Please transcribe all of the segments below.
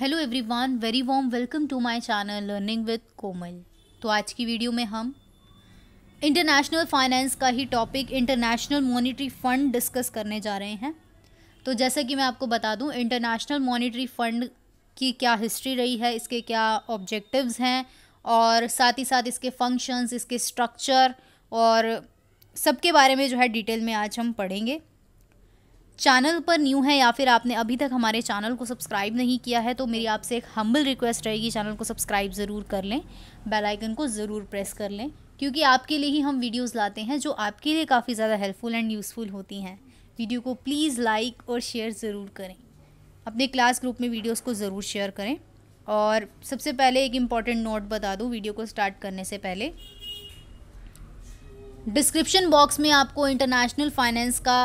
Hello everyone very warm welcome to my channel learning with Komal तो आज की video में हम इंटरनेशनल फाइनेंस का ही topic international monetary fund discuss करने जा रहे हैं तो जैसा कि मैं आपको बता दूं इंटरनेशनल मॉनेटरी फ़ंड की क्या हिस्ट्री रही है इसके क्या ऑब्जेक्टिव्स हैं और साथ ही साथ इसके फंक्शंस इसके स्ट्रक्चर और सबके बारे में जो है डिटेल में आज हम पढ़ेंगे चैनल पर न्यू है या फिर आपने अभी तक हमारे चैनल को सब्सक्राइब नहीं किया है तो मेरी आपसे एक हम्बल रिक्वेस्ट रहेगी चैनल को सब्सक्राइब ज़रूर कर लें बेल आइकन को ज़रूर प्रेस कर लें क्योंकि आपके लिए ही हम वीडियोस लाते हैं जो आपके लिए काफ़ी ज़्यादा हेल्पफुल एंड यूज़फुल होती हैं वीडियो को प्लीज़ लाइक और शेयर ज़रूर करें अपने क्लास ग्रुप में वीडियोज़ को ज़रूर शेयर करें और सबसे पहले एक इम्पॉर्टेंट नोट बता दूँ वीडियो को स्टार्ट करने से पहले डिस्क्रिप्शन बॉक्स में आपको इंटरनेशनल फाइनेंस का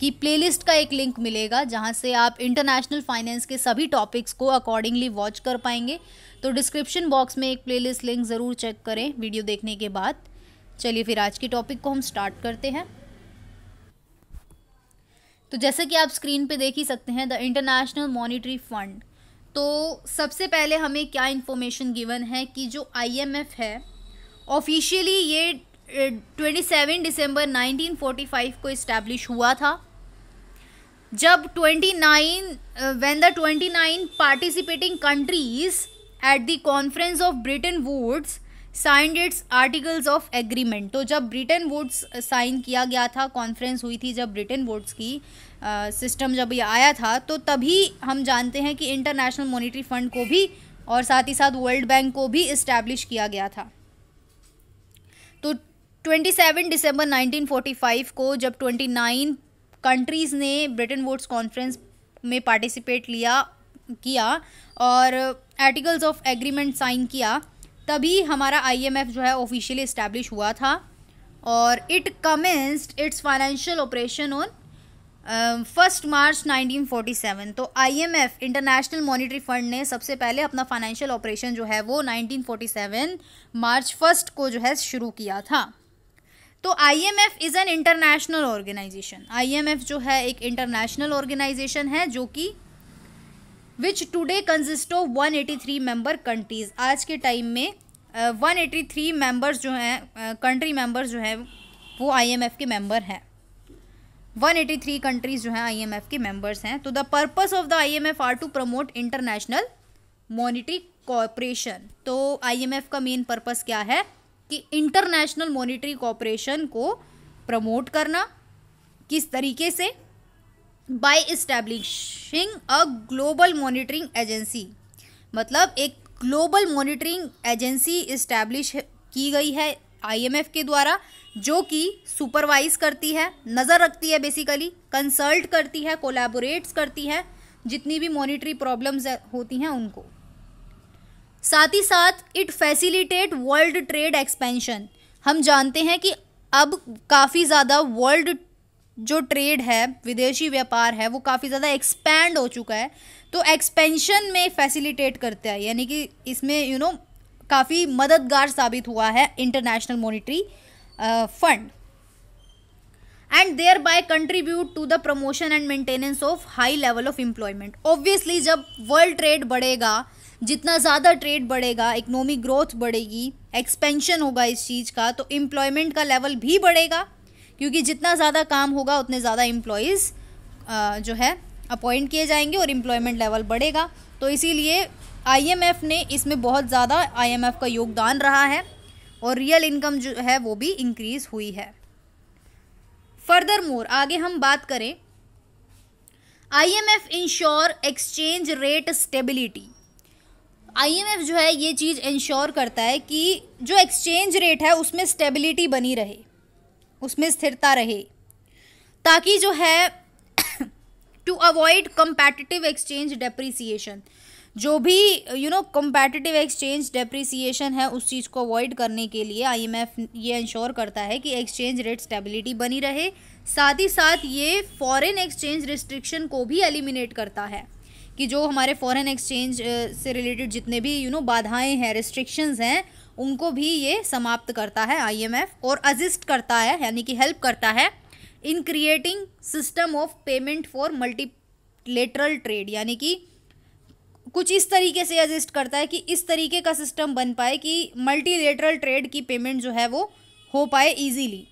की प्लेलिस्ट का एक लिंक मिलेगा जहां से आप इंटरनेशनल फाइनेंस के सभी टॉपिक्स को अकॉर्डिंगली वॉच कर पाएंगे तो डिस्क्रिप्शन बॉक्स में एक प्लेलिस्ट लिंक ज़रूर चेक करें वीडियो देखने के बाद चलिए फिर आज के टॉपिक को हम स्टार्ट करते हैं तो जैसे कि आप स्क्रीन पे देख ही सकते हैं द इंटरनेशनल मॉनिटरी फंड तो सबसे पहले हमें क्या इन्फॉर्मेशन गिवन है कि जो आईएमएफ है ऑफिशियली ये 27 दिसंबर 1945 को इस्टेब्लिश हुआ था जब 29 when the 29 participating countries at the conference of Bretton Woods signed its articles of agreement तो जब ब्रिटेन वुड्स साइन किया गया था कॉन्फ्रेंस हुई थी जब ब्रिटेन वुड्स की सिस्टम uh, जब ये आया था तो तभी हम जानते हैं कि इंटरनेशनल मॉनिटरी फंड को भी और साथ ही साथ वर्ल्ड बैंक को भी इस्टेब्लिश किया गया था तो 27 दिसंबर 1945 को जब 29 कंट्रीज़ ने ब्रिटेन वोट्स कॉन्फ्रेंस में पार्टिसिपेट लिया किया और आर्टिकल्स ऑफ एग्रीमेंट साइन किया तभी हमारा आईएमएफ जो है ऑफिशियली इस्टेब्लिश हुआ था और it commenced its financial operation on first March 1947 तो आईएमएफ इंटरनेशनल मॉनिटरी फंड ने सबसे पहले अपना फाइनेंशियल ऑपरेशन जो है वो 1947 मार्च फर्स्ट को जो है शुरू किया था तो I M F is an international organization I M F जो है एक इंटरनेशनल ऑर्गेनाइजेशन है जो कि which today consist of one eighty three member countries आज के टाइम में वन एटी थ्री मेम्बर्स जो हैं कंट्री uh, मेम्बर्स जो हैं वो आई एम एफ के मेम्बर हैं वन एटी थ्री कंट्रीज़ जो हैं आई एम एफ के मेम्बर्स हैं तो the purpose of the I M F are to promote international monetary cooperation तो आई एम एफ का मेन पर्पज़ क्या है कि इंटरनेशनल मॉनिटरी कॉपरेशन को प्रमोट करना किस तरीके से by establishing a global monitoring agency मतलब एक ग्लोबल मॉनिटरिंग एजेंसी इस्टेब्लिश की गई है आईएमएफ के द्वारा जो कि सुपरवाइज करती है नज़र रखती है बेसिकली कंसल्ट करती है कोलैबोरेट्स करती है जितनी भी मॉनिटरी प्रॉब्लम्स होती हैं उनको साथ ही साथ it facilitate world trade expansion हम जानते हैं कि अब काफ़ी ज़्यादा वर्ल्ड जो ट्रेड है विदेशी व्यापार है वो काफ़ी ज़्यादा एक्सपैंड हो चुका है तो एक्सपेंशन में फैसिलिटेट करते हैं यानी कि इसमें यू you नो know, काफ़ी मददगार साबित हुआ है international monetary fund and thereby contribute to the promotion and maintenance of high level of employment obviously जब वर्ल्ड ट्रेड बढ़ेगा जितना ज़्यादा ट्रेड बढ़ेगा इकोनॉमिक ग्रोथ बढ़ेगी एक्सपेंशन होगा इस चीज़ का तो एम्प्लॉयमेंट का लेवल भी बढ़ेगा क्योंकि जितना ज़्यादा काम होगा उतने ज़्यादा एम्प्लॉयज़ जो है अपॉइंट किए जाएंगे और एम्प्लॉयमेंट लेवल बढ़ेगा तो इसीलिए आईएमएफ ने इसमें बहुत ज़्यादा आईएमएफ का योगदान रहा है और रियल इनकम जो है वो भी इंक्रीज़ हुई है फर्दर मोर आगे हम बात करें IMF ensure exchange rate stability IMF जो है ये चीज़ इंश्योर करता है कि जो एक्सचेंज रेट है उसमें स्टेबिलिटी बनी रहे उसमें स्थिरता रहे ताकि जो है to avoid competitive exchange depreciation जो भी you know competitive exchange depreciation है उस चीज़ को अवॉइड करने के लिए आईएमएफ ये इंश्योर करता है कि एक्सचेंज रेट स्टेबिलिटी बनी रहे साथ ही साथ ये फॉरेन एक्सचेंज रिस्ट्रिक्शन को भी एलिमिनेट करता है कि जो हमारे फॉरेन एक्सचेंज से रिलेटेड जितने भी यू नो बाधाएं हैं रिस्ट्रिक्शंस हैं उनको भी ये समाप्त करता है आईएमएफ और असिस्ट करता है यानी कि हेल्प करता है in creating system of payment for multilateral trade यानी कि कुछ इस तरीके से एजिस्ट करता है कि इस तरीके का सिस्टम बन पाए कि मल्टीलेटरल ट्रेड की पेमेंट जो है वो हो पाए इजीली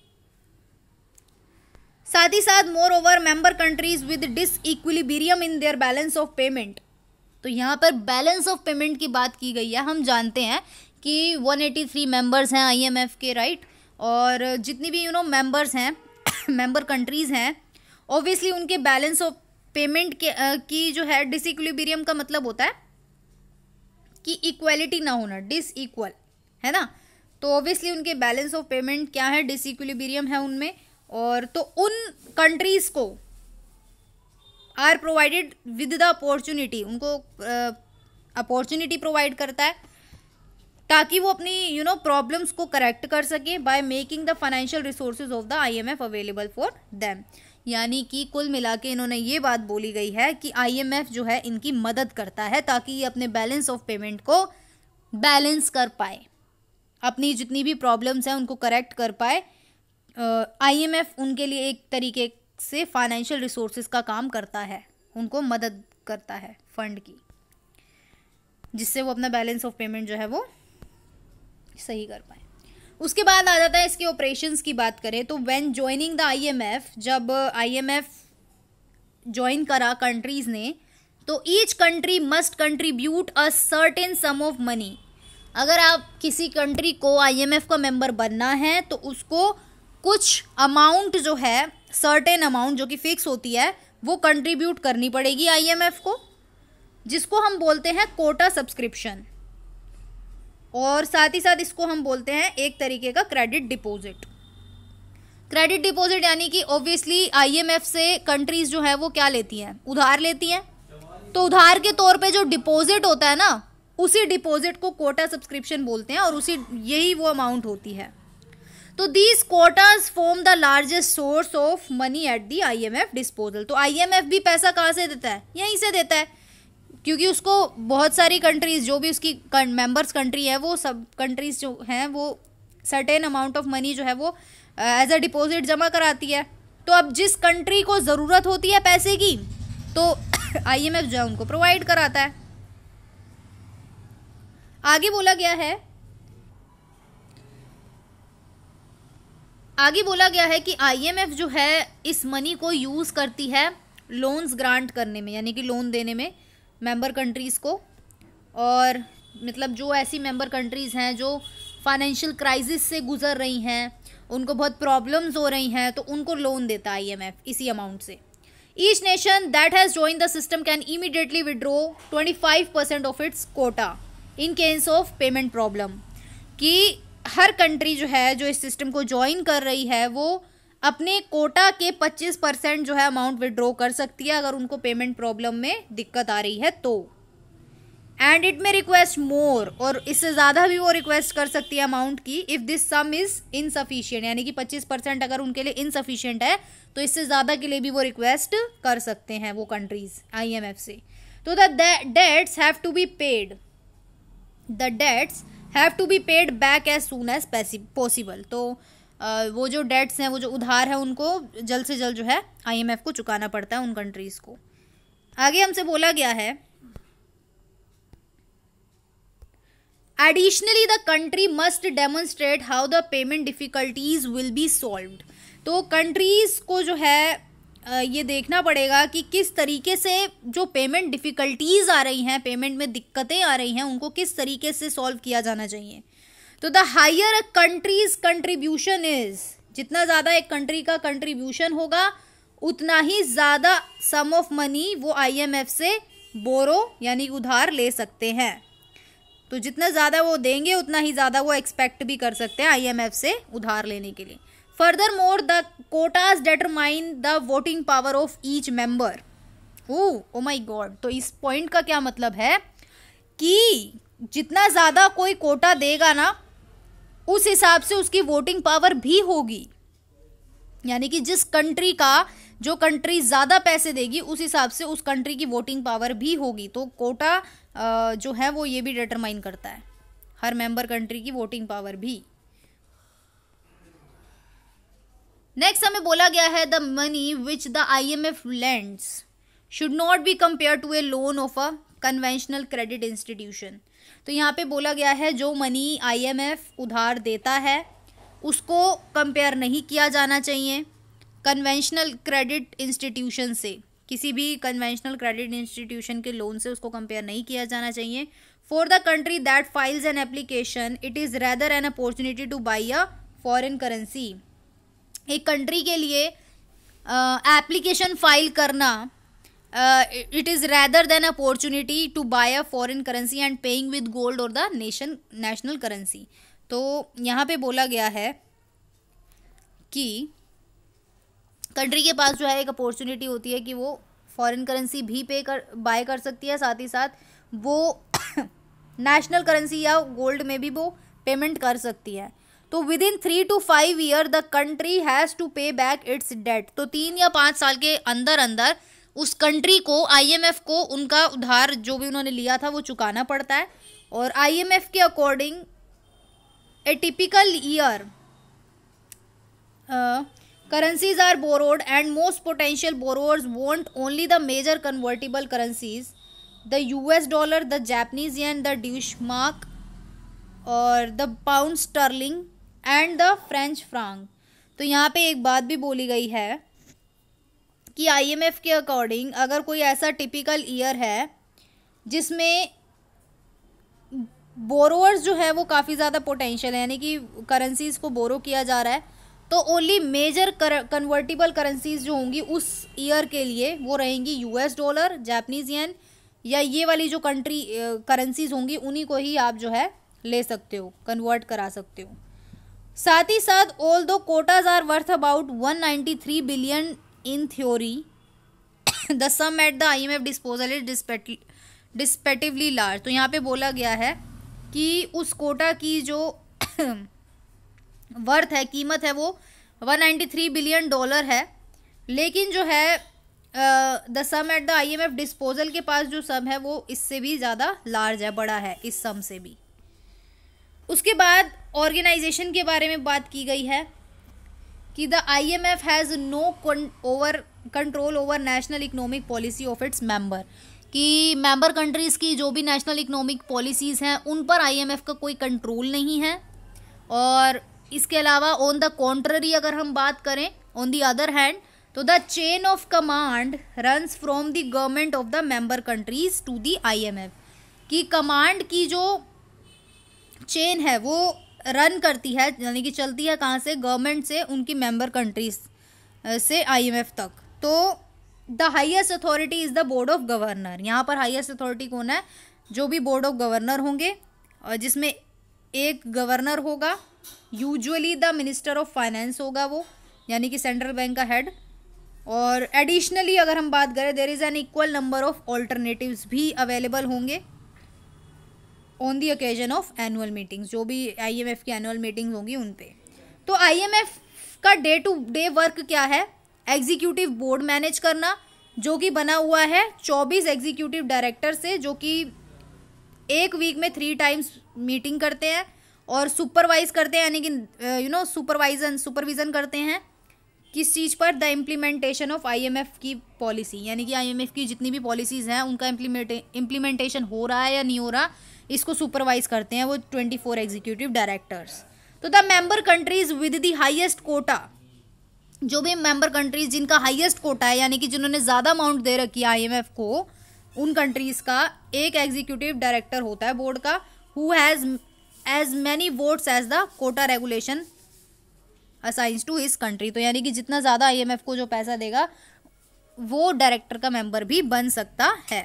साथ ही साथ moreover member countries with this in their balance of payment तो यहाँ पर बैलेंस ऑफ पेमेंट की बात की गई है हम जानते हैं कि 183 मेम्बर्स हैं आई एम एफ के राइट right? और जितनी भी यू नो मेम्बर्स हैं मेंबर कंट्रीज़ हैं ऑब्वियसली उनके बैलेंस ऑफ पेमेंट के आ, की जो है डिसइक्विलिब्रियम का मतलब होता है कि इक्वलिटी ना होना इक्वल है ना तो ऑब्वियसली उनके बैलेंस ऑफ पेमेंट क्या है डिसइक्विलिब्रियम है उनमें और तो उन कंट्रीज़ को are provided with the opportunity उनको अपॉर्चुनिटी प्रोवाइड करता है ताकि वो अपनी यू नो प्रॉब्लम्स को करेक्ट कर सकें by making the financial resources of the IMF available for them यानी कि कुल मिला के इन्होंने ये बात बोली गई है कि आईएमएफ जो है इनकी मदद करता है ताकि ये अपने बैलेंस ऑफ पेमेंट को बैलेंस कर पाए अपनी जितनी भी प्रॉब्लम्स हैं उनको करेक्ट कर पाए आईएमएफ उनके लिए एक तरीके से फाइनेंशियल रिसोर्सेज का काम करता है उनको मदद करता है फंड की जिससे वो अपना बैलेंस ऑफ पेमेंट जो है वो सही कर पाए उसके बाद आ जाता है इसके ऑपरेशंस की बात करें तो व्हेन ज्वाइनिंग द आईएमएफ जब आईएमएफ ज्वाइन करा कंट्रीज़ ने तो each country must contribute a certain sum of money अगर आप किसी कंट्री को आईएमएफ का मेंबर बनना है तो उसको कुछ अमाउंट जो है सर्टेन अमाउंट जो कि फिक्स होती है वो कंट्रीब्यूट करनी पड़ेगी आईएमएफ को जिसको हम बोलते हैं कोटा सब्सक्रिप्शन और साथ ही साथ इसको हम बोलते हैं एक तरीके का क्रेडिट डिपॉजिट क्रेडिट डिपॉजिट यानी कि ऑब्वियसली आईएमएफ से कंट्रीज जो है वो क्या लेती हैं उधार लेती हैं तो उधार के तौर पे जो डिपॉजिट होता है ना उसी डिपॉजिट को कोटा सब्सक्रिप्शन बोलते हैं और उसी यही वो अमाउंट होती है तो these quotas form the largest source of money at the IMF disposal तो आईएमएफ भी पैसा कहाँ से देता है यहीं से देता है क्योंकि उसको बहुत सारी कंट्रीज जो भी उसकी मेंबर्स कंट्री है वो सब कंट्रीज जो हैं वो सर्टेन अमाउंट ऑफ मनी जो है वो एज अ डिपॉजिट जमा कराती है तो अब जिस कंट्री को ज़रूरत होती है पैसे की तो आईएमएफ जो है उनको प्रोवाइड कराता है आगे बोला गया है आगे बोला गया है कि आईएमएफ जो है इस मनी को यूज़ करती है लोन्स ग्रांट करने में यानी कि लोन देने में मेंबर कंट्रीज़ को और मतलब जो ऐसी मेंबर कंट्रीज़ हैं जो फाइनेंशियल क्राइसिस से गुजर रही हैं उनको बहुत प्रॉब्लम्स हो रही हैं तो उनको लोन देता है आई इसी अमाउंट से each nation that has join the system can immediately withdraw five percent of its quota in case of payment problem कि हर कंट्री जो है जो इस सिस्टम को ज्वाइन कर रही है वो अपने कोटा के 25 परसेंट जो है अमाउंट विड्रॉ कर सकती है अगर उनको पेमेंट प्रॉब्लम में दिक्कत आ रही है तो and it may request more और इससे ज़्यादा भी वो रिक्वेस्ट कर सकती है अमाउंट की if this sum is insufficient यानी कि 25 परसेंट अगर उनके लिए इनसफिशियंट है तो इससे ज़्यादा के लिए भी वो रिक्वेस्ट कर सकते हैं वो कंट्रीज़ आई से तो the debts have to be paid the debts have to be paid back as soon as possible तो आ, वो जो डेट्स हैं वो जो उधार है उनको जल्द से जल्द जो है आईएमएफ को चुकाना पड़ता है उन कंट्रीज़ को आगे हमसे बोला गया है additionally the country must demonstrate how the payment difficulties will be solve तो कंट्रीज़ को जो है ये देखना पड़ेगा कि किस तरीके से जो पेमेंट डिफ़िकल्टीज़ आ रही हैं पेमेंट में दिक्कतें आ रही हैं उनको किस तरीके से सॉल्व किया जाना चाहिए तो the higher a countries contribution is जितना ज़्यादा एक कंट्री का कंट्रीब्यूशन होगा उतना ही ज़्यादा सम ऑफ मनी वो आईएमएफ से बोरो यानी उधार ले सकते हैं तो जितना ज़्यादा वो देंगे उतना ही ज़्यादा वो एक्सपेक्ट भी कर सकते हैं आईएमएफ से उधार लेने के लिए more the quotas determine the voting power of each member oh oh my god तो इस पॉइंट का क्या मतलब है कि जितना ज़्यादा कोई कोटा देगा ना उस हिसाब से उसकी वोटिंग पावर भी होगी यानी कि जिस कंट्री का जो कंट्री ज़्यादा पैसे देगी उस हिसाब से उस कंट्री की वोटिंग पावर भी होगी तो कोटा जो है वो ये भी डिटरमाइन करता है हर मेंबर कंट्री की वोटिंग पावर भी नेक्स्ट हमें बोला गया है the money which the I M F lends should not be compare to a loan of a conventional credit institution तो यहाँ पे बोला गया है जो मनी आई एम एफ उधार देता है उसको कंपेयर नहीं किया जाना चाहिए कन्वेंशनल क्रेडिट इंस्टीट्यूशन से किसी भी कन्वेंशनल क्रेडिट इंस्टीट्यूशन के लोन से उसको कंपेयर नहीं किया जाना चाहिए for the country that files an application it is rather an opportunity to buy a foreign currency एक कंट्री के लिए एप्लीकेशन फाइल करना it is rather than opportunity to buy a foreign currency and paying with gold और the nation national currency तो यहाँ पे बोला गया है कि कंट्री के पास जो है एक अपॉर्चुनिटी होती है कि वो फॉरेन करेंसी भी पे कर बाय कर सकती है साथ ही साथ वो नेशनल करेंसी या गोल्ड में भी वो पेमेंट कर सकती है तो within three to five year the country has to pay back its debt तो तीन या पाँच साल के अंदर अंदर उस कंट्री को आईएमएफ को उनका उधार जो भी उन्होंने लिया था वो चुकाना पड़ता है और आईएमएफ के according a typical year currencies are borrowed and most potential borrowers want only the major convertible currencies the U S dollar the Japanese and the Deutsche और the pound sterling and the French franc तो यहाँ पे एक बात भी बोली गई है कि आईएमएफ के अकॉर्डिंग अगर कोई ऐसा टिपिकल ईयर है जिसमें बोरोवर्स जो है वो काफ़ी ज़्यादा पोटेंशियल है यानी कि करेंसीज़ को बोरो किया जा रहा है तो ओनली मेजर कन्वर्टिबल करेंसीज़ जो होंगी उस ईयर के लिए वो रहेंगी यूएस डॉलर जापनीज़ येन या ये वाली जो कंट्री करेंसीज़ होंगी उन्हीं को ही आप जो है ले सकते हो कन्वर्ट करा सकते हो साथ ही साथ although quotas are worth about 193 billion in theory the sum at the I M F disposal is deceptively large तो यहाँ पे बोला गया है कि उस कोटा की जो वर्थ है कीमत है वो 193 बिलियन डॉलर है लेकिन जो है the sum at the I M F disposal के पास जो सम है वो इससे भी ज़्यादा लार्ज है बड़ा है इस सम से भी उसके बाद ऑर्गेनाइजेशन के बारे में बात की गई है कि the I M F has no over control over national economic policy of its member कि मेंबर कंट्रीज़ की जो भी नेशनल इकोनॉमिक पॉलिसीज़ हैं उन पर आईएमएफ का कोई कंट्रोल नहीं है और इसके अलावा ऑन द कॉन्ट्ररी अगर हम बात करें ऑन दी अदर हैंड तो the chain of command runs from the government of the member countries to the IMF कि कमांड की जो चेन है वो रन करती है यानी कि चलती है कहाँ से गवर्नमेंट से उनकी मेंबर कंट्रीज से आईएमएफ तक तो the highest authority is the board of governor यहाँ पर हाइएस्ट अथॉरिटी कौन है जो भी बोर्ड ऑफ गवर्नर होंगे और जिसमें एक गवर्नर होगा usually the minister of finance होगा वो यानी कि सेंट्रल बैंक का हेड और एडिशनली अगर हम बात करें there is an equal number of alternative भी अवेलेबल होंगे on the occasion of annual meetings जो भी आईएमएफ की एनुअल मीटिंग्स होंगी उन पे तो आईएमएफ का डे टू डे वर्क क्या है एग्जीक्यूटिव बोर्ड मैनेज करना जो कि बना हुआ है चौबीस एग्जीक्यूटिव डायरेक्टर से जो कि एक वीक में थ्री टाइम्स मीटिंग करते हैं और सुपरवाइज करते हैं यानी कि यू नो सुपरवाइजन सुपरविज़न करते हैं किस चीज़ पर the implementation of I M F की पॉलिसी यानी कि आई एम एफ की जितनी भी पॉलिसीज़ हैं उनका इम्प्लीमेंटेशन हो रहा है या नहीं हो रहा इसको सुपरवाइज करते हैं वो ट्वेंटी फोर एग्जीक्यूटिव डायरेक्टर्स तो the member countries with the highest quota जो भी मेंबर कंट्रीज जिनका हाईएस्ट कोटा है यानी कि जिन्होंने ज़्यादा अमाउंट दे रखी है एफ को उन कंट्रीज़ का एक एग्जीक्यूटिव डायरेक्टर होता है बोर्ड का who has as many votes as the quota regulation assigns to his country तो यानी कि जितना ज़्यादा आई को जो पैसा देगा वो डायरेक्टर का मेंबर भी बन सकता है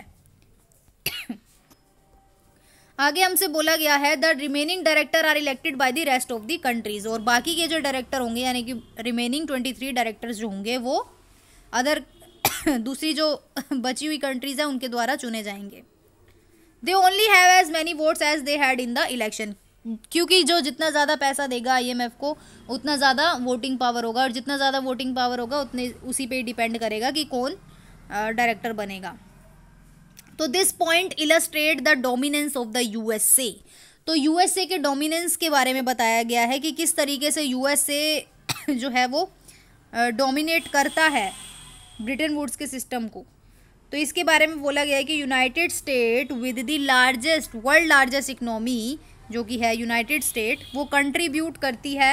आगे हमसे बोला गया है the remaining director are elected by the rest of the countries और बाकी के जो डायरेक्टर होंगे यानी कि रिमेनिंग ट्वेंटी थ्री डायरेक्टर्स जो होंगे वो अदर दूसरी जो बची हुई कंट्रीज हैं उनके द्वारा चुने जाएंगे they only have as many votes as they had in the election क्योंकि जो जितना ज़्यादा पैसा देगा आईएमएफ को उतना ज़्यादा वोटिंग पावर होगा और जितना ज़्यादा वोटिंग पावर होगा उतने उसी पे डिपेंड करेगा कि कौन डायरेक्टर बनेगा तो this point illustrate the dominance of the USA तो यूएसए के डोमिनेंस के बारे में बताया गया है कि किस तरीके से यूएसए जो है वो डोमिनेट करता है ब्रिटेन वुड्स के सिस्टम को तो इसके बारे में बोला गया है कि United State with the largest world largest economy जो कि है यूनाइटेड स्टेट वो कंट्रीब्यूट करती है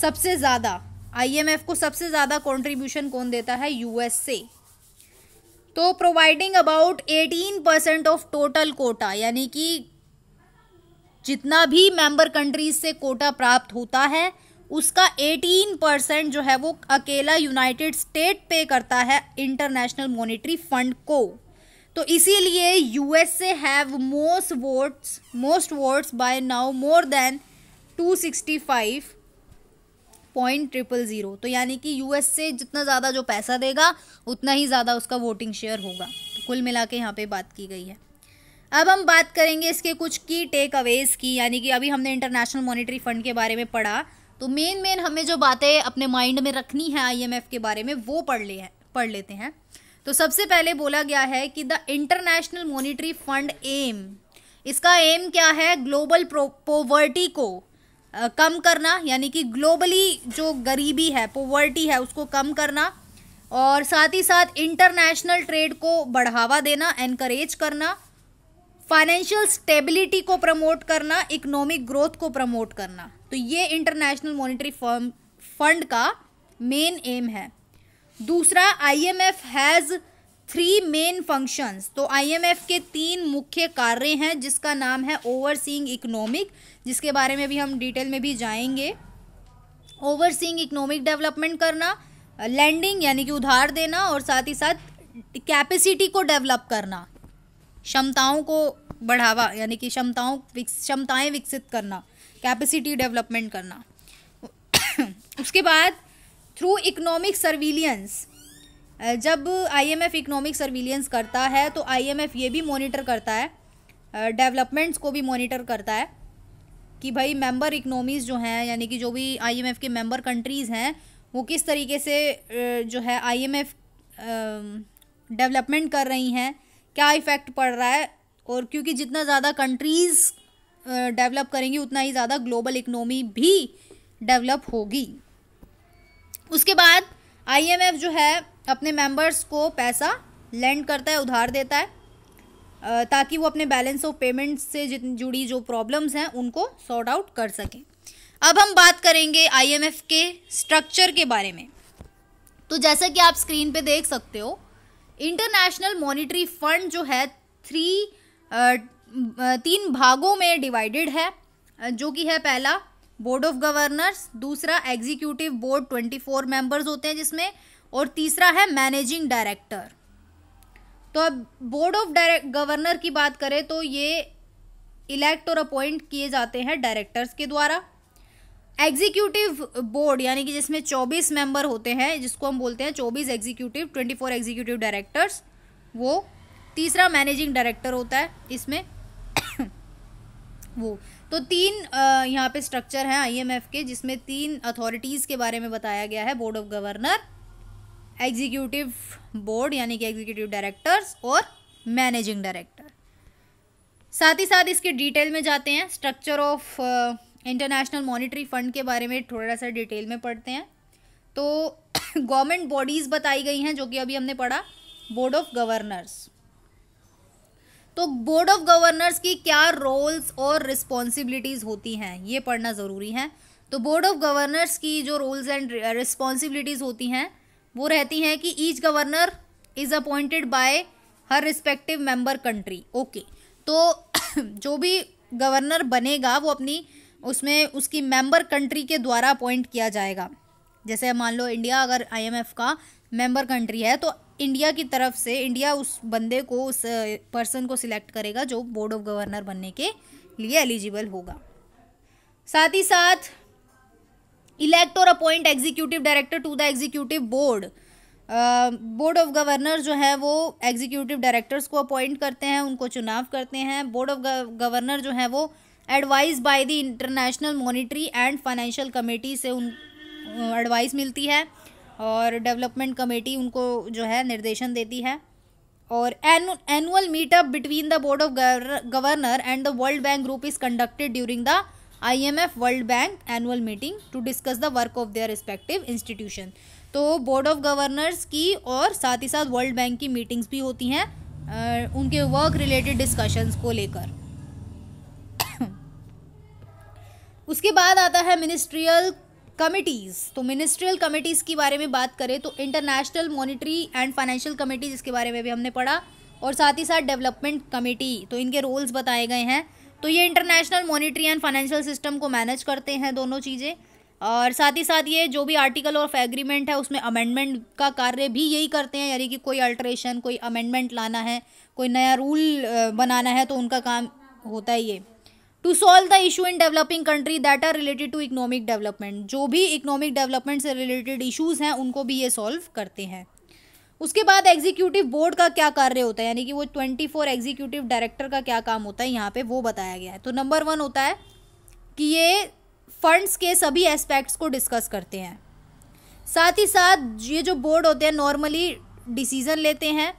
सबसे ज़्यादा आईएमएफ को सबसे ज़्यादा कंट्रीब्यूशन कौन देता है यूएसए तो providing about 18 percent of total quota यानी कि जितना भी मेंबर कंट्रीज से कोटा प्राप्त होता है उसका 18 परसेंट जो है वो अकेला यूनाइटेड स्टेट पे करता है इंटरनेशनल मॉनेटरी फंड को तो इसीलिए USA have most votes most votes by now more than two sixty five point triple zero तो यानी कि यूएसए जितना ज़्यादा जो पैसा देगा उतना ही ज़्यादा उसका वोटिंग शेयर होगा तो कुल मिला के यहाँ पर बात की गई है अब हम बात करेंगे इसके कुछ की टेक अवेज़ की यानी कि अभी हमने इंटरनेशनल मॉनिटरी फंड के बारे में पढ़ा तो मेन मेन हमें जो बातें अपने माइंड में रखनी है आईएमएफ के बारे में वो पढ़ ले पढ़ लेते हैं तो सबसे पहले बोला गया है कि the international monetary fund aim इसका एम क्या है ग्लोबल पोवर्टी को कम करना यानी कि ग्लोबली जो गरीबी है पोवर्टी है उसको कम करना और साथ ही साथ इंटरनेशनल ट्रेड को बढ़ावा देना एनकरेज करना फाइनेंशियल स्टेबिलिटी को प्रमोट करना इकोनॉमिक ग्रोथ को प्रमोट करना तो ये इंटरनेशनल मॉनिटरी फंड का मेन एम है दूसरा IMF has three main functions तो आईएमएफ के तीन मुख्य कार्य हैं जिसका नाम है ओवरसीइंग इकोनॉमिक जिसके बारे में भी हम डिटेल में भी जाएंगे ओवरसीइंग इकोनॉमिक डेवलपमेंट करना लैंडिंग यानी कि उधार देना और साथ ही साथ कैपेसिटी को डेवलप करना क्षमताओं को बढ़ावा यानी कि क्षमताओं क्षमताएँ विकसित करना कैपेसिटी डेवलपमेंट करना उसके बाद थ्रू इकोनॉमिक सर्विलियंस जब आईएमएफ इकोनॉमिक सर्विलियंस करता है तो आईएमएफ ये भी मॉनिटर करता है डेवलपमेंट्स uh, को भी मॉनिटर करता है कि भाई मेंबर इकनॉमीज़ जो हैं यानी कि जो भी आईएमएफ के मेंबर कंट्रीज़ हैं वो किस तरीके से uh, जो है आईएमएफ डेवलपमेंट um, कर रही हैं क्या इफ़ेक्ट पड़ रहा है और क्योंकि जितना ज़्यादा कंट्रीज़ डेवलप uh, करेंगी उतना ही ज़्यादा ग्लोबल इकनॉमी भी डेवलप होगी उसके बाद आईएमएफ जो है अपने मेंबर्स को पैसा लेंड करता है उधार देता है ताकि वो अपने बैलेंस ऑफ पेमेंट से जितनी जुड़ी जो प्रॉब्लम्स हैं उनको सॉर्ट आउट कर सकें अब हम बात करेंगे आईएमएफ के स्ट्रक्चर के बारे में तो जैसा कि आप स्क्रीन पे देख सकते हो इंटरनेशनल मॉनिटरी फंड जो है थ्री तीन भागों में डिवाइडेड है जो कि है पहला बोर्ड ऑफ गवर्नर्स दूसरा executive board twenty four members होते हैं जिसमें और तीसरा है मैनेजिंग डायरेक्टर तो अब बोर्ड ऑफ डायरेक्ट गवर्नर की बात करें तो ये इलेक्ट और अपॉइंट किए जाते हैं डायरेक्टर्स के द्वारा एग्जीक्यूटिव बोर्ड यानी कि जिसमें चौबीस मेंबर होते हैं जिसको हम बोलते हैं चौबीस executive twenty four executive directors वो तीसरा मैनेजिंग डायरेक्टर होता है इसमें वो तो तीन यहाँ पे स्ट्रक्चर हैं आईएमएफ के जिसमें तीन अथॉरिटीज़ के बारे में बताया गया है board of governor executive board यानी कि एग्जीक्यूटिव डायरेक्टर्स और मैनेजिंग डायरेक्टर साथ ही साथ इसके डिटेल में जाते हैं structure of international monetary fund के बारे में थोड़ा सा डिटेल में पढ़ते हैं तो गवर्नमेंट बॉडीज़ बताई गई हैं जो कि अभी हमने पढ़ा बोर्ड ऑफ गवर्नर्स तो बोर्ड ऑफ गवर्नर्स की क्या रोल्स और रिस्पॉन्सिबिलिटीज़ होती हैं ये पढ़ना ज़रूरी है तो बोर्ड ऑफ गवर्नर्स की जो रोल्स एंड रिस्पॉन्सिबिलिटीज़ होती हैं वो रहती हैं कि each governor is appointed by हर रिस्पेक्टिव मेंबर कंट्री ओके तो जो भी गवर्नर बनेगा वो अपनी उसमें उसकी मेंबर कंट्री के द्वारा अपॉइंट किया जाएगा जैसे मान लो इंडिया अगर आईएमएफ का मेंबर कंट्री है तो इंडिया की तरफ से इंडिया उस बंदे को उस पर्सन को सिलेक्ट करेगा जो बोर्ड ऑफ गवर्नर बनने के लिए एलिजिबल होगा साथ ही साथ इलेक्ट और appoint executive director to the executive board board of governor जो है वो एग्जीक्यूटिव डायरेक्टर्स को अपॉइंट करते हैं उनको चुनाव करते हैं बोर्ड ऑफ गवर्नर जो है वो advice by the international monetary and financial committee से उन एडवाइस मिलती है और डेवलपमेंट कमेटी उनको जो है निर्देशन देती है और annual meetup between the board of governor and the world bank group is conducted during the I M F world bank annual meeting to discuss the work of their respective institution तो board of governors की और साथ ही साथ world bank की meetings भी होती हैं उनके वर्क रिलेटेड डिस्कशंस को लेकर उसके बाद आता है मिनिस्ट्रियल कमिटीज़ तो मिनिस्ट्रियल कमिटीज़ के बारे में बात करें तो international monetary and financial committee जिसके बारे में भी हमने पढ़ा और साथ ही साथ डेवलपमेंट कमेटी तो इनके रोल्स बताए गए हैं तो ये international monetary and financial system को मैनेज करते हैं दोनों चीज़ें और साथ ही साथ ये जो भी आर्टिकल ऑफ एग्रीमेंट है उसमें अमेंडमेंट का कार्य भी यही करते हैं यानी कि कोई अल्ट्रेशन कोई अमेंडमेंट लाना है कोई नया रूल बनाना है तो उनका काम होता है ये to solve the issue in developing country that are related to economic development जो भी इकोनॉमिक डेवलपमेंट से रिलेटेड इशूज़ हैं उनको भी ये सॉल्व करते हैं उसके बाद एग्जीक्यूटिव बोर्ड का क्या कार्य होता है यानी कि वो ट्वेंटी फोर एग्जीक्यूटिव डायरेक्टर का क्या काम होता है यहाँ पे वो बताया गया है तो नंबर वन होता है कि ये फंड्स के सभी एस्पेक्ट्स को डिस्कस करते हैं साथ ही साथ ये जो बोर्ड होते हैं नॉर्मली डिसीजन लेते हैं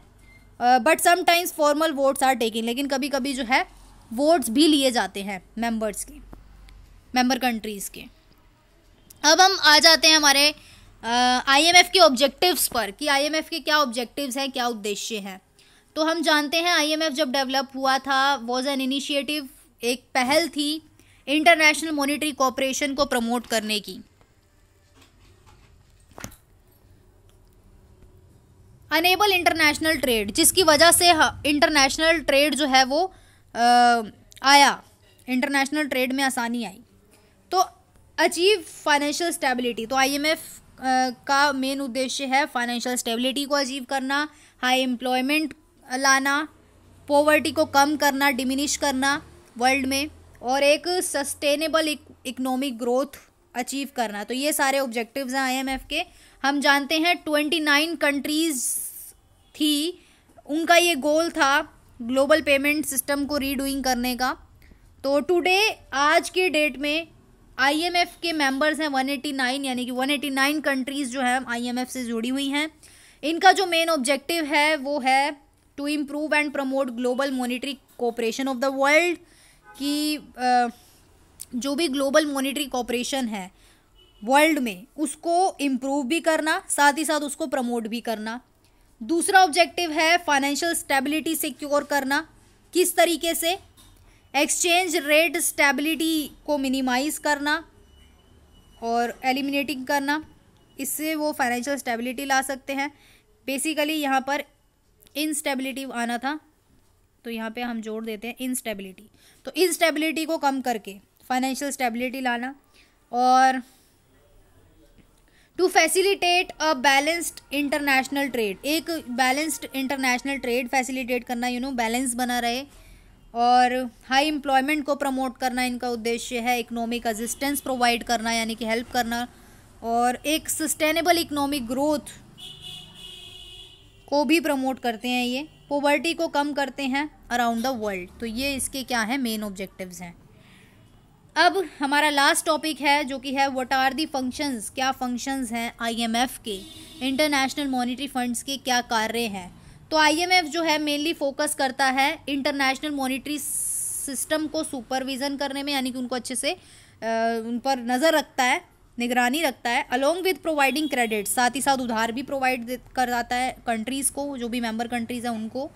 but sometimes formal votes are taking लेकिन कभी कभी जो है वोट्स भी लिए जाते हैं मेंबर्स के मेंबर कंट्रीज़ के अब हम आ जाते हैं हमारे आईएमएफ के ऑब्जेक्टिव्स पर कि आईएमएफ के क्या ऑब्जेक्टिव्स हैं क्या उद्देश्य हैं तो हम जानते हैं आईएमएफ जब डेवलप हुआ था वॉज एन इनिशिएटिव एक पहल थी इंटरनेशनल मॉनिटरी कॉपरेशन को प्रमोट करने की अनेबल इंटरनेशनल ट्रेड जिसकी वजह से इंटरनेशनल ट्रेड जो है वो आया इंटरनेशनल ट्रेड में आसानी आई तो अचीव फाइनेंशियल स्टेबिलिटी तो आईएमएफ का मेन उद्देश्य है फाइनेंशियल स्टेबिलिटी को अचीव करना हाई एम्प्लॉयमेंट लाना पॉवर्टी को कम करना डिमिनिश करना वर्ल्ड में और एक सस्टेनेबल इकोनॉमिक ग्रोथ अचीव करना तो ये सारे ऑब्जेक्टिव्स हैं आईएमएफ के हम जानते हैं ट्वेंटी नाइन कंट्रीज़ थी उनका ये गोल था ग्लोबल पेमेंट सिस्टम को रीडूइंग करने का तो टुडे आज के डेट में आईएमएफ के मेंबर्स हैं 189 यानी कि 189 कंट्रीज़ जो हैं आईएमएफ से जुड़ी हुई हैं इनका जो मेन ऑब्जेक्टिव है वो है to improve and promote global monetary cooperation of the world कि जो भी ग्लोबल मॉनिटरी कोऑपरेशन है वर्ल्ड में उसको इम्प्रूव भी करना साथ ही साथ उसको प्रमोट भी करना दूसरा ऑब्जेक्टिव है फाइनेंशियल स्टेबिलिटी सिक्योर करना किस तरीके से एक्सचेंज रेट स्टेबिलिटी को मिनिमाइज करना और एलिमिनेटिंग करना इससे वो फाइनेंशियल स्टेबिलिटी ला सकते हैं बेसिकली यहाँ पर इनस्टेबिलिटी आना था तो यहाँ पे हम जोड़ देते हैं इनस्टेबिलिटी तो इनस्टेबिलिटी को कम करके फाइनेंशियल स्टेबिलिटी लाना और to facilitate a balanced international trade एक बैलेंस्ड इंटरनेशनल ट्रेड फैसिलिटेट करना यू नो बैलेंस बना रहे और हाई एम्प्लॉयमेंट को प्रमोट करना इनका उद्देश्य है इकोनॉमिक असिस्टेंस प्रोवाइड करना यानी कि हेल्प करना और एक सस्टेनेबल इकोनॉमिक ग्रोथ को भी प्रमोट करते हैं ये पॉवर्टी को कम करते हैं अराउंड द वर्ल्ड तो ये इसके क्या हैं मेन ऑब्जेक्टिव्स हैं अब हमारा लास्ट टॉपिक है जो कि है व्हाट आर दी फंक्शंस क्या फंक्शंस हैं आईएमएफ के इंटरनेशनल मॉनेटरी फंड्स के क्या कार्य हैं तो आईएमएफ जो है मेनली फोकस करता है इंटरनेशनल मॉनेटरी सिस्टम को सुपरविज़न करने में यानी कि उनको अच्छे से आ, उन पर नज़र रखता है निगरानी रखता है अलोंग विद प्रोवाइडिंग क्रेडिट साथ ही साथ उधार भी प्रोवाइड कर जाता है कंट्रीज़ को जो भी मेंबर कंट्रीज़ हैं उनको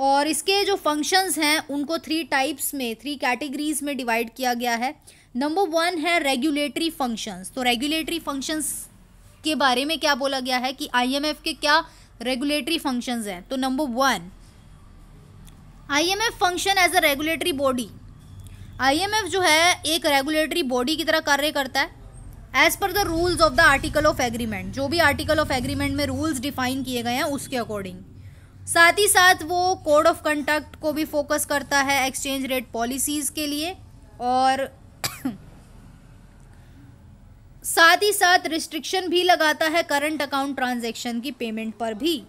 और इसके जो फंक्शंस हैं उनको थ्री टाइप्स में थ्री कैटेगरीज में डिवाइड किया गया है नंबर वन है रेगुलेटरी फंक्शंस तो रेगुलेटरी फंक्शंस के बारे में क्या बोला गया है कि आईएमएफ के क्या रेगुलेटरी फंक्शंस हैं तो number one IMF function as a regulatory body IMF जो है एक रेगुलेटरी बॉडी की तरह कार्य करता है as per the rules of the article of agreement जो भी आर्टिकल ऑफ एग्रीमेंट में रूल्स डिफाइन किए गए हैं उसके अकॉर्डिंग साथ ही साथ वो कोड ऑफ कंडक्ट को भी फोकस करता है एक्सचेंज रेट पॉलिसीज़ के लिए और साथ ही साथ रिस्ट्रिक्शन भी लगाता है करंट अकाउंट ट्रांजैक्शन की पेमेंट पर भी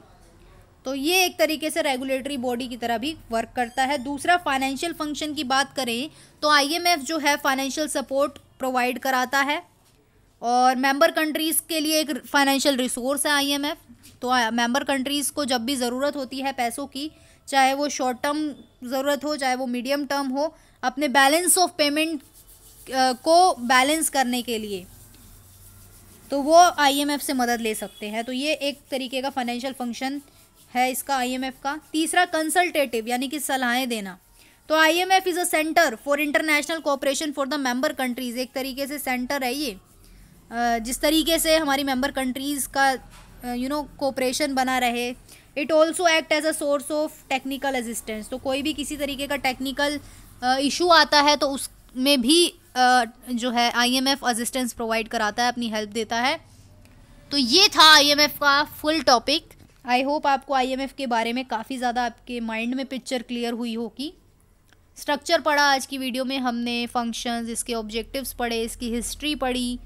तो ये एक तरीके से रेगुलेटरी बॉडी की तरह भी वर्क करता है दूसरा फाइनेंशियल फंक्शन की बात करें तो आईएमएफ जो है फाइनेंशियल सपोर्ट प्रोवाइड कराता है और मेंबर कंट्रीज़ के लिए एक फाइनेंशियल रिसोर्स है आईएमएफ तो मेंबर कंट्रीज़ को जब भी ज़रूरत होती है पैसों की चाहे वो शॉर्ट टर्म ज़रूरत हो चाहे वो मीडियम टर्म हो अपने बैलेंस ऑफ पेमेंट को बैलेंस करने के लिए तो वो आईएमएफ से मदद ले सकते हैं तो ये एक तरीके का फाइनेंशियल फंक्शन है इसका आईएमएफ का तीसरा कंसल्टेटिव यानी कि सलाहें देना तो I M F is a center for international cooperation for the member countries एक तरीके से सेंटर है ये जिस तरीके से हमारी मेंबर कंट्रीज़ का यू नो कोऑपरेशन बना रहे it also act as a source of technical assistance तो कोई भी किसी तरीके का टेक्निकल इशू आता है तो उसमें भी uh, जो है I M F assistance provide कराता है अपनी हेल्प देता है तो ये था आई एम एफ का फुल टॉपिक आई होप आपको आई एम एफ के बारे में काफ़ी ज़्यादा आपके माइंड में पिक्चर क्लियर हुई होगी स्ट्रक्चर पढ़ा आज की वीडियो में हमने फंक्शंस इसके ऑब्जेक्टिव्स पढ़े इसकी हिस्ट्री पढ़ी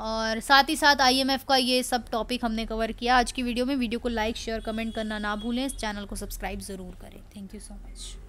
और साथ ही साथ आईएमएफ का ये सब टॉपिक हमने कवर किया आज की वीडियो में वीडियो को लाइक शेयर कमेंट करना ना भूलें इस चैनल को सब्सक्राइब ज़रूर करें थैंक यू सो मच